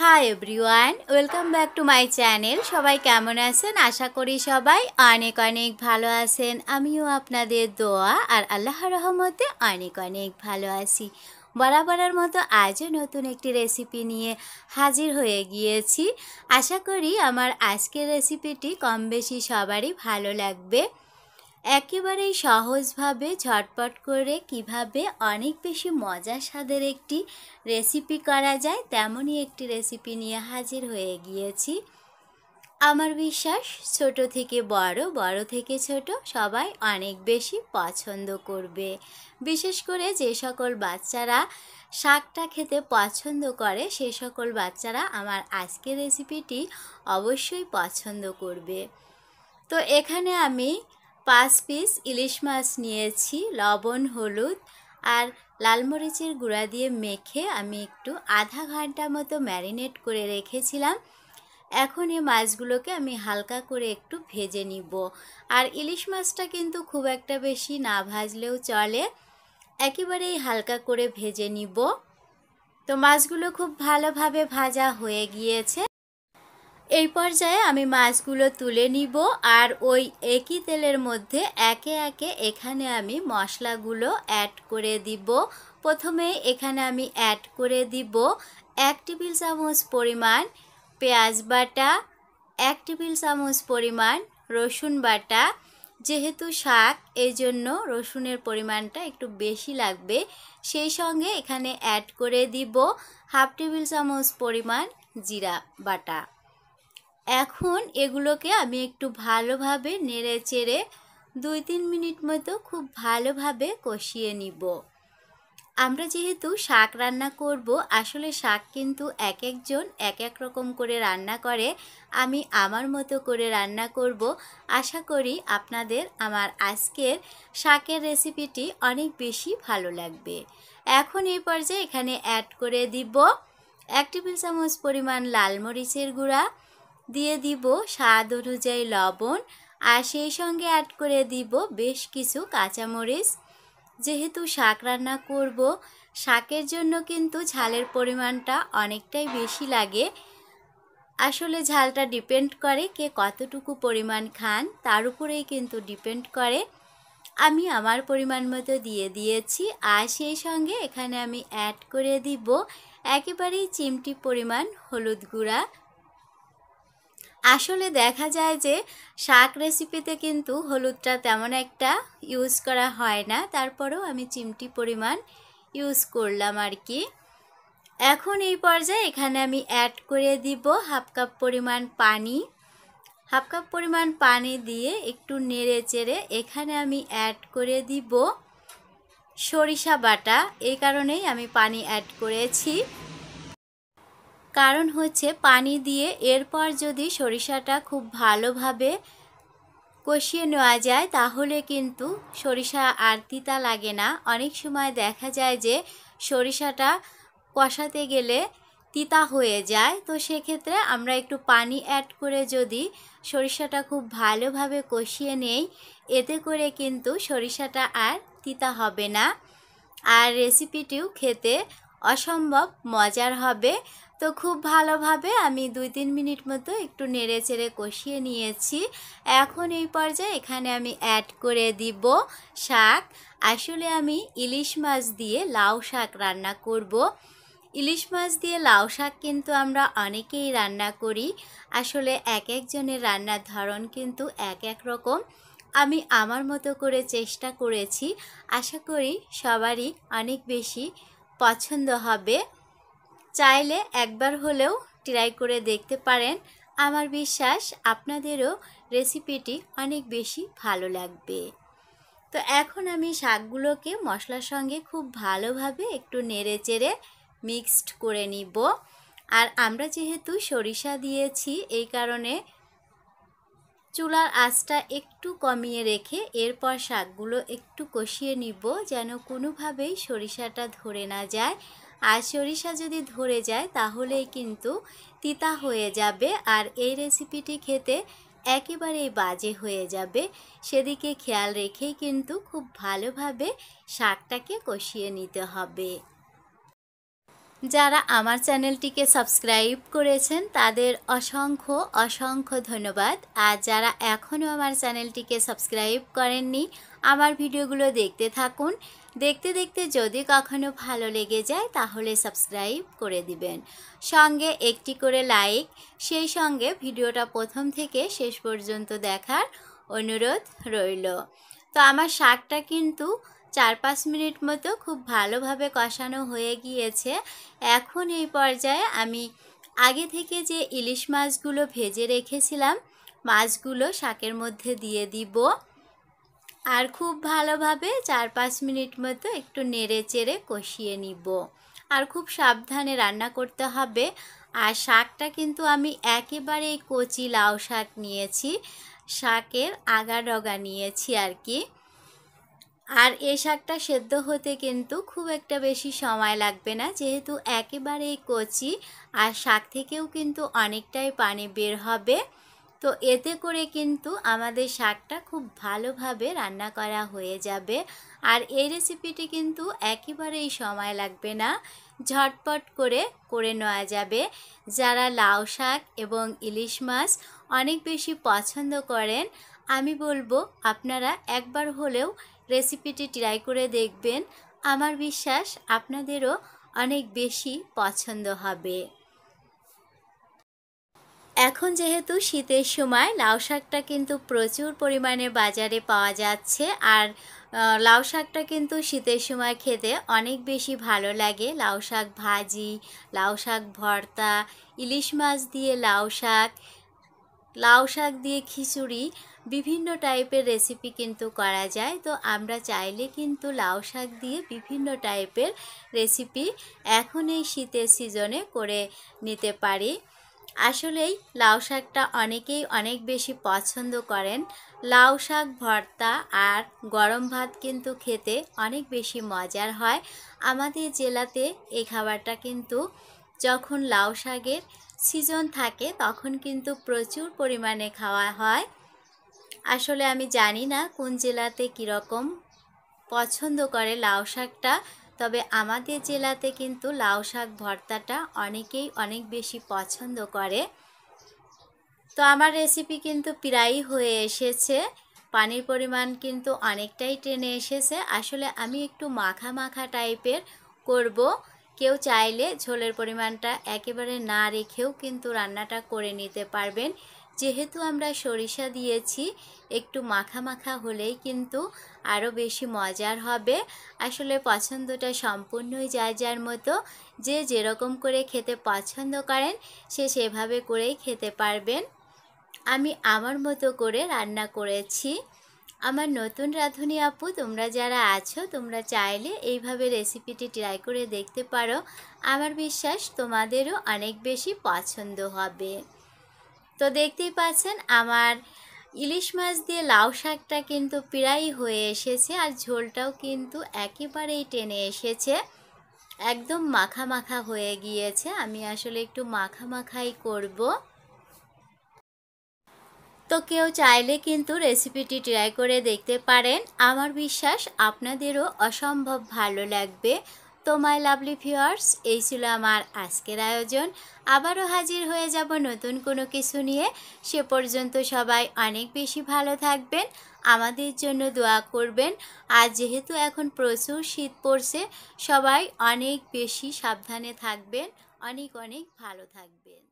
High everyone welcome back to my channel সবাই কেমন আছেন আশা করি সবাই অনেক অনেক ভালো আছেন আমিও আপনাদের দোয়া আর আল্লাহ রহমতে অনেক অনেক ভালো আছি বরাবরের মতো আজও নতুন একটি রেসিপি নিয়ে হাজির হয়ে গিয়েছি আশা করি আমার আজকের রেসিপিটি কম বেশি সবারই ভালো লাগবে একেবারেই সহজভাবে ঝটপট করে কিভাবে অনেক বেশি মজার স্বাদের একটি রেসিপি করা যায় তেমনই একটি রেসিপি নিয়ে হাজির হয়ে গিয়েছি আমার বিশ্বাস ছোট থেকে বড় বড় থেকে ছোট সবাই অনেক বেশি পছন্দ করবে বিশেষ করে যে সকল বাচ্চারা শাকটা খেতে পছন্দ করে সে সকল বাচ্চারা আমার আজকের রেসিপিটি অবশ্যই পছন্দ করবে তো এখানে আমি পাঁচ পিস ইলিশ মাছ নিয়েছি লবণ হলুদ আর লাল মরিচের গুঁড়া দিয়ে মেখে আমি একটু আধা ঘন্টা মতো ম্যারিনেট করে রেখেছিলাম এখন এই মাছগুলোকে আমি হালকা করে একটু ভেজে নিব আর ইলিশ মাছটা কিন্তু খুব একটা বেশি না ভাজলেও চলে একেবারেই হালকা করে ভেজে নিব তো মাছগুলো খুব ভালোভাবে ভাজা হয়ে গিয়েছে এই পর্যায়ে আমি মাছগুলো তুলে নিব আর ওই একই তেলের মধ্যে একে একে এখানে আমি মশলাগুলো অ্যাড করে দিব প্রথমে এখানে আমি অ্যাড করে দিব এক টেবিল চামচ পরিমাণ পেঁয়াজ বাটা এক টেবিল চামচ পরিমাণ রসুন বাটা যেহেতু শাক এই জন্য রসুনের পরিমাণটা একটু বেশি লাগবে সেই সঙ্গে এখানে অ্যাড করে দিব হাফ টেবিল চামচ পরিমাণ জিরা বাটা এখন এগুলোকে আমি একটু ভালোভাবে নেড়ে চেড়ে দুই তিন মিনিট মতো খুব ভালোভাবে কষিয়ে নিব আমরা যেহেতু শাক রান্না করব আসলে শাক কিন্তু এক একজন এক এক রকম করে রান্না করে আমি আমার মতো করে রান্না করব আশা করি আপনাদের আমার আজকের শাকের রেসিপিটি অনেক বেশি ভালো লাগবে এখন এই পর্যায়ে এখানে অ্যাড করে দিব এক টেবিল চামচ পরিমাণ লাল মরিচের গুঁড়া দিয়ে দিব স্বাদ অনুযায়ী লবণ আর সেই সঙ্গে অ্যাড করে দিব বেশ কিছু কাঁচামরিচ যেহেতু শাক রান্না করব শাকের জন্য কিন্তু ঝালের পরিমাণটা অনেকটাই বেশি লাগে আসলে ঝালটা ডিপেন্ড করে কে কতটুকু পরিমাণ খান তার উপরেই কিন্তু ডিপেন্ড করে আমি আমার পরিমাণ মতো দিয়ে দিয়েছি আর সেই সঙ্গে এখানে আমি অ্যাড করে দিব একেবারেই চিমটি পরিমাণ হলুদ গুঁড়া আসলে দেখা যায় যে শাক রেসিপিতে কিন্তু হলুদটা তেমন একটা ইউজ করা হয় না তারপরেও আমি চিমটি পরিমাণ ইউজ করলাম আর কি এখন এই পর্যায়ে এখানে আমি অ্যাড করে দিব হাফ কাপ পরিমাণ পানি হাফ কাপ পরিমাণ পানি দিয়ে একটু নেড়ে চেড়ে এখানে আমি অ্যাড করে দিব সরিষা বাটা এই কারণেই আমি পানি অ্যাড করেছি কারণ হচ্ছে পানি দিয়ে এরপর যদি সরিষাটা খুব ভালোভাবে কষিয়ে নেওয়া যায় তাহলে কিন্তু সরিষা আর তিতা লাগে না অনেক সময় দেখা যায় যে সরিষাটা কষাতে গেলে তিতা হয়ে যায় তো সেক্ষেত্রে আমরা একটু পানি অ্যাড করে যদি সরিষাটা খুব ভালোভাবে কষিয়ে নেই এতে করে কিন্তু সরিষাটা আর তিতা হবে না আর রেসিপিটিও খেতে অসম্ভব মজার হবে তো খুব ভালোভাবে আমি দুই তিন মিনিট মতো একটু নেড়ে চেড়ে কষিয়ে নিয়েছি এখন এই পর্যায়ে এখানে আমি অ্যাড করে দিব শাক আসলে আমি ইলিশ মাছ দিয়ে লাউ শাক রান্না করব। ইলিশ মাছ দিয়ে লাউ শাক কিন্তু আমরা অনেকেই রান্না করি আসলে এক একজনের রান্নার ধরন কিন্তু এক এক রকম আমি আমার মতো করে চেষ্টা করেছি আশা করি সবারই অনেক বেশি পছন্দ হবে চাইলে একবার হলেও ট্রাই করে দেখতে পারেন আমার বিশ্বাস আপনাদেরও রেসিপিটি অনেক বেশি ভালো লাগবে তো এখন আমি শাকগুলোকে মশলার সঙ্গে খুব ভালোভাবে একটু নেড়ে চেড়ে মিক্সড করে নিব আর আমরা যেহেতু সরিষা দিয়েছি এই কারণে চুলার আঁচটা একটু কমিয়ে রেখে এরপর শাকগুলো একটু কষিয়ে নিব যেন কোনোভাবেই সরিষাটা ধরে না যায় আর সরিষা যদি ধরে যায় তাহলেই কিন্তু তিতা হয়ে যাবে আর এই রেসিপিটি খেতে একেবারেই বাজে হয়ে যাবে সেদিকে খেয়াল রেখেই কিন্তু খুব ভালোভাবে শাকটাকে কষিয়ে নিতে হবে যারা আমার চ্যানেলটিকে সাবস্ক্রাইব করেছেন তাদের অসংখ্য অসংখ্য ধন্যবাদ আর যারা এখনও আমার চ্যানেলটিকে সাবস্ক্রাইব করেননি আমার ভিডিওগুলো দেখতে থাকুন দেখতে দেখতে যদি কখনো ভালো লেগে যায় তাহলে সাবস্ক্রাইব করে দিবেন সঙ্গে একটি করে লাইক সেই সঙ্গে ভিডিওটা প্রথম থেকে শেষ পর্যন্ত দেখার অনুরোধ রইল তো আমার শাকটা কিন্তু চার পাঁচ মিনিট মতো খুব ভালোভাবে কষানো হয়ে গিয়েছে এখন এই পর্যায়ে আমি আগে থেকে যে ইলিশ মাছগুলো ভেজে রেখেছিলাম মাছগুলো শাকের মধ্যে দিয়ে দিব আর খুব ভালোভাবে চার পাঁচ মিনিট মতো একটু নেড়ে চেড়ে কষিয়ে নিব আর খুব সাবধানে রান্না করতে হবে আর শাকটা কিন্তু আমি একেবারে কচি লাউ শাক নিয়েছি শাকের আগারগা নিয়েছি আর কি আর এ শাকটা সেদ্ধ হতে কিন্তু খুব একটা বেশি সময় লাগবে না যেহেতু একেবারেই কচি আর শাক থেকেও কিন্তু অনেকটাই পানি বের হবে তো এতে করে কিন্তু আমাদের শাকটা খুব ভালোভাবে রান্না করা হয়ে যাবে আর এই রেসিপিটি কিন্তু একেবারেই সময় লাগবে না ঝটপট করে করে নেওয়া যাবে যারা লাউ শাক এবং ইলিশ মাছ অনেক বেশি পছন্দ করেন আমি বলবো আপনারা একবার হলেও রেসিপিটি ট্রাই করে দেখবেন আমার বিশ্বাস আপনাদেরও অনেক বেশি পছন্দ হবে এখন যেহেতু শীতের সময় লাউ শাকটা কিন্তু প্রচুর পরিমাণে বাজারে পাওয়া যাচ্ছে আর লাউ শাকটা কিন্তু শীতের সময় খেতে অনেক বেশি ভালো লাগে লাউ শাক ভাজি লাউ শাক ভর্তা ইলিশ মাছ দিয়ে লাউ শাক লাউ শাক দিয়ে খিচুড়ি বিভিন্ন টাইপের রেসিপি কিন্তু করা যায় তো আমরা চাইলে কিন্তু লাউ শাক দিয়ে বিভিন্ন টাইপের রেসিপি এখন এই শীতের সিজনে করে নিতে পারি আসলেই লাউ শাকটা অনেকেই অনেক বেশি পছন্দ করেন লাউ শাক ভর্তা আর গরম ভাত কিন্তু খেতে অনেক বেশি মজার হয় আমাদের জেলাতে এই খাবারটা কিন্তু যখন লাউ শাকের সিজন থাকে তখন কিন্তু প্রচুর পরিমাণে খাওয়া হয় আসলে আমি জানি না কোন জেলাতে কীরকম পছন্দ করে লাউ শাকটা তবে আমাদের জেলাতে কিন্তু লাউ শাক ভর্তাটা অনেকেই অনেক বেশি পছন্দ করে তো আমার রেসিপি কিন্তু প্রায়ই হয়ে এসেছে পানির পরিমাণ কিন্তু অনেকটাই টেনে এসেছে আসলে আমি একটু মাখা মাখা টাইপের করব কেউ চাইলে ঝোলের পরিমাণটা একেবারে না রেখেও কিন্তু রান্নাটা করে নিতে পারবেন যেহেতু আমরা সরিষা দিয়েছি একটু মাখা মাখা হলেই কিন্তু আরও বেশি মজার হবে আসলে পছন্দটা সম্পূর্ণই যার যার মতো যে যেরকম করে খেতে পছন্দ করেন সে সেভাবে করেই খেতে পারবেন আমি আমার মতো করে রান্না করেছি আমার নতুন রাঁধুনি আপু তোমরা যারা আছো তোমরা চাইলে এইভাবে রেসিপিটি ট্রাই করে দেখতে পারো আমার বিশ্বাস তোমাদেরও অনেক বেশি পছন্দ হবে তো দেখতেই পাচ্ছেন আমার ইলিশ মাছ দিয়ে লাউ শাকটা কিন্তু প্রায় হয়ে এসেছে আর ঝোলটাও কিন্তু একেবারেই টেনে এসেছে একদম মাখা মাখা হয়ে গিয়েছে আমি আসলে একটু মাখা মাখাই করবো তো কেউ চাইলে কিন্তু রেসিপিটি ট্রাই করে দেখতে পারেন আমার বিশ্বাস আপনাদেরও অসম্ভব ভালো লাগবে তো মাই লাভলি ভিউয়ার্স এই ছিল আমার আজকের আয়োজন আবারও হাজির হয়ে যাব নতুন কোনো কিছু নিয়ে সে পর্যন্ত সবাই অনেক বেশি ভালো থাকবেন আমাদের জন্য দোয়া করবেন আর যেহেতু এখন প্রচুর শীত পড়ছে সবাই অনেক বেশি সাবধানে থাকবেন অনেক অনেক ভালো থাকবেন